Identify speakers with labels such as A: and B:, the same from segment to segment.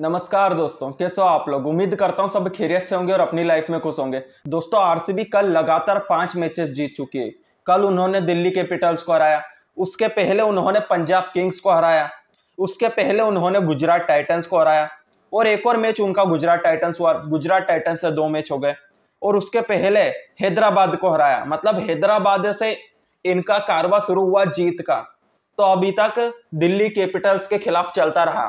A: नमस्कार दोस्तों कैसे हो आप लोग उम्मीद करता हूं सब खेरियत से होंगे और अपनी लाइफ में खुश होंगे दोस्तों आरसीबी कल लगातार पांच मैचेस जीत चुकी है कल उन्होंने दिल्ली कैपिटल्स को हराया उसके पहले उन्होंने पंजाब किंग्स को हराया उसके पहले उन्होंने गुजरात टाइटन्स को हराया और एक और मैच उनका गुजरात टाइटन्स हुआ गुजरात टाइटन्स से दो मैच हो गए और उसके पहले हैदराबाद को हराया मतलब हैदराबाद से इनका कारवा शुरू हुआ जीत का तो अभी तक दिल्ली कैपिटल्स के खिलाफ चलता रहा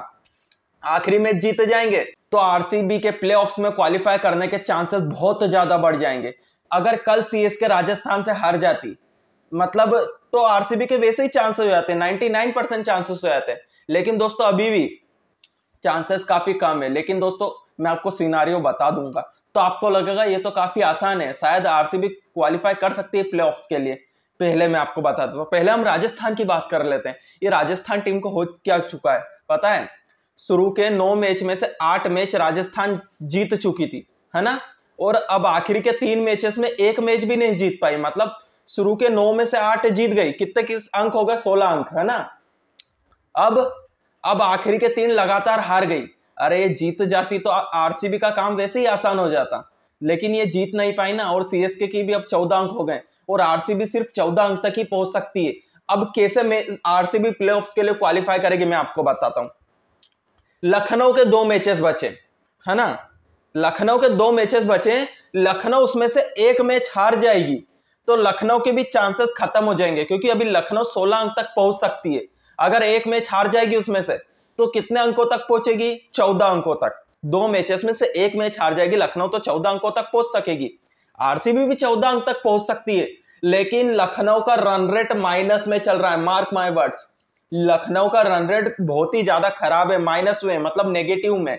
A: आखिरी मैच जीत जाएंगे तो आरसीबी के प्ले में क्वालिफाई करने के चांसेस बहुत ज्यादा बढ़ जाएंगे अगर कल के राजस्थान से हार जाती मतलब तो आरसीबी के वैसे ही चांसेस हो जाते हैं 99 परसेंट चांसेस हो जाते हैं लेकिन दोस्तों अभी भी चांसेस काफी कम है लेकिन दोस्तों मैं आपको सीनारियो बता दूंगा तो आपको लगेगा ये तो काफी आसान है शायद आरसीबी क्वालिफाई कर सकती है प्ले के लिए पहले मैं आपको बता देता हूँ पहले हम राजस्थान की बात कर लेते हैं ये राजस्थान टीम को हो क्या चुका है पता है शुरू के नौ मैच में से आठ मैच राजस्थान जीत चुकी थी है ना और अब आखिर के तीन मैचेस में एक मैच भी नहीं जीत पाई मतलब शुरू के नौ में से आठ जीत गई कितने किस अंक होगा सोलह अंक है ना अब अब आखिरी के तीन लगातार हार गई अरे जीत जाती तो आरसीबी का काम वैसे ही आसान हो जाता लेकिन ये जीत नहीं पाई ना और सीएसके की भी अब चौदह अंक हो गए और आरसीबी सिर्फ चौदह अंक तक ही पहुंच सकती है अब कैसे मैं आरसीबी प्लेऑफ्स के लिए क्वालिफाई करेगी मैं आपको बताता हूँ लखनऊ के दो मैचेस बचे है ना लखनऊ के दो मैचेस बचे लखनऊ उसमें से एक मैच हार जाएगी तो लखनऊ के भी चांसेस खत्म हो जाएंगे क्योंकि अभी लखनऊ 16 अंक तक पहुंच सकती है अगर एक मैच हार जाएगी उसमें से तो कितने अंकों तक पहुंचेगी चौदह अंकों तक दो मैचेस में से एक मैच हार जाएगी लखनऊ तो चौदह अंकों तक पहुंच सकेगी आरसीबी भी चौदह अंक तक पहुंच सकती है लेकिन लखनऊ का रन रेट माइनस में चल रहा है मार्क माई वर्ड्स लखनऊ का रन रेट बहुत ही ज्यादा खराब है माइनस मतलब में मतलब नेगेटिव में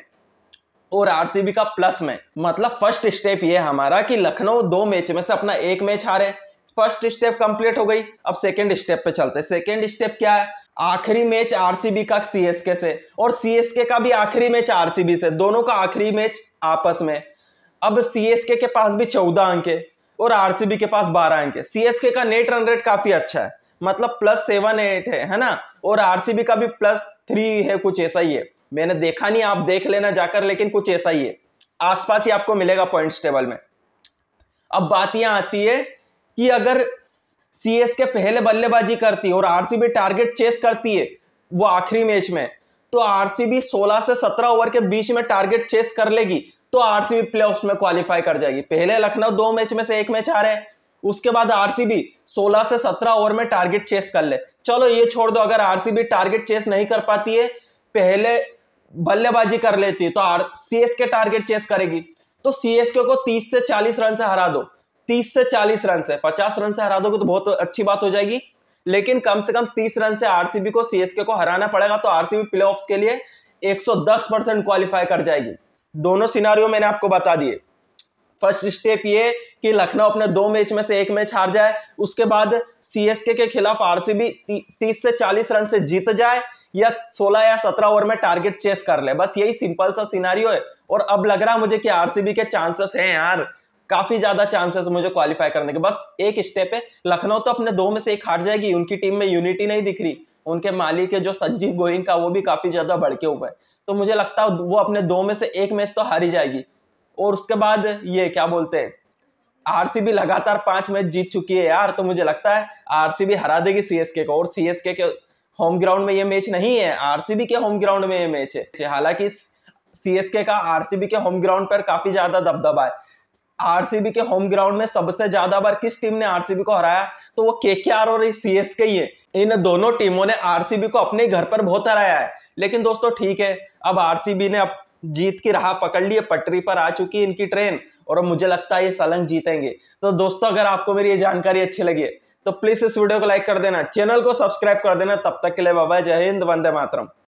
A: और आरसीबी का प्लस में मतलब फर्स्ट स्टेप ये हमारा कि लखनऊ दो मैच में से अपना एक मैच हारे फर्स्ट स्टेप कंप्लीट हो गई अब सेकंड स्टेप पे चलते हैं सेकंड स्टेप क्या है आखिरी मैच आरसीबी का सीएसके से और सीएसके का भी आखिरी मैच आरसीबी से दोनों का आखिरी मैच आपस में अब सीएसके के पास भी चौदह अंक है और आरसीबी के पास बारह अंक है सीएसके का नेट रन रेट काफी अच्छा है मतलब प्लस सेवन एट है है ना और आरसीबी का भी प्लस थ्री है कुछ ऐसा ही है मैंने देखा नहीं आप देख लेना जाकर लेकिन कुछ ऐसा ही है आसपास ही आपको मिलेगा पॉइंट्स टेबल में अब बात यह आती है कि अगर सीएस के पहले बल्लेबाजी करती है और आरसीबी टारगेट चेस करती है वो आखिरी मैच में तो आरसीबी 16 से 17 ओवर के बीच में टारगेट चेस कर लेगी तो आरसीबी प्लेऑफ्स में क्वालिफाई कर जाएगी पहले लखनऊ दो मैच में से एक मैच आ रहे हैं उसके बाद आरसीबी 16 से 17 ओवर में टारगेट चेस कर ले चलो ये छोड़ दो अगर आरसीबी टारगेट चेस नहीं कर पाती है पहले बल्लेबाजी कर लेती है तो आर सीएसके टारगेट चेस करेगी तो सीएसके को 30 से 40 रन से हरा दो 30 से 40 रन से 50 रन से हरा दोगे तो बहुत अच्छी बात हो जाएगी लेकिन कम से कम 30 रन से आरसीबी को सीएसके को हराना पड़ेगा तो आरसीबी प्लेऑफ्स के लिए 110 परसेंट क्वालिफाई कर जाएगी दोनों सिनारियों मैंने आपको बता दिए फर्स्ट स्टेप ये कि लखनऊ अपने दो मैच में से एक मैच हार जाए उसके बाद सीएसके के खिलाफ आरसीबी तीस से चालीस रन से जीत जाए या 16 या 17 ओवर में टारगेट चेस कर ले बस यही सिंपल सा सिनारियो है और अब लग रहा है मुझे कि आरसीबी के चांसेस हैं यार काफी ज्यादा चांसेस मुझे क्वालिफाई करने के बस एक स्टेप है लखनऊ तो अपने दो में से एक हार जाएगी उनकी टीम में यूनिटी नहीं दिख रही उनके मालिक है जो संजीव गोइंग का वो भी काफी ज्यादा भड़के हुए है तो मुझे लगता है वो अपने दो में से एक मैच तो हारी जाएगी और उसके बाद ये क्या बोलते हैं आरसीबी लगातार पांच मैच जीत चुकी है यार तो मुझे लगता है आरसीबी हरा देगी सीएसके को और सीएसके के होम ग्राउंड में ये मैच नहीं है आरसीबी के होम ग्राउंड में ये मैच है हालांकि सीएसके का आरसीबी के होम ग्राउंड पर काफी ज्यादा दबदबा है आरसीबी के होम ग्राउंड में सबसे ज्यादा बार किस टीम ने आरसीबी को हराया तो वो आर और सीएसके ही है इन दोनों टीमों ने आरसीबी को अपने घर पर बहुत हराया है लेकिन दोस्तों ठीक है अब आरसीबी ने अब जीत की राह पकड़ लिए पटरी पर आ चुकी है इनकी ट्रेन और अब मुझे लगता है ये सलंग जीतेंगे तो दोस्तों अगर आपको मेरी ये जानकारी अच्छी लगी है तो प्लीज़ इस वीडियो को लाइक कर देना चैनल को सब्सक्राइब कर देना तब तक के लिए बाबा जय हिंद वंदे मातरम